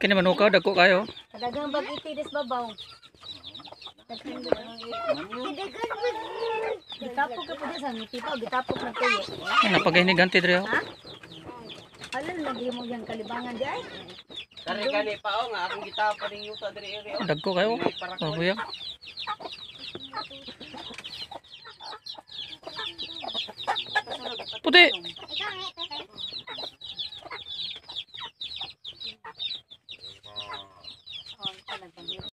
Kini manukaw dagko kayo. Daghang bagiti des babaw. Gitapok ka po dyan sa ngiti pa, gitapok na kayo. Ay, napagahini ganti dre. Oh. Ha? Alam, naghimog yung kalibangan di ay. Dari gani pa o oh, nga, akong gitapon ng yuta dre. Oh. Dagko kayo. Pabuyang. Puti! Puti!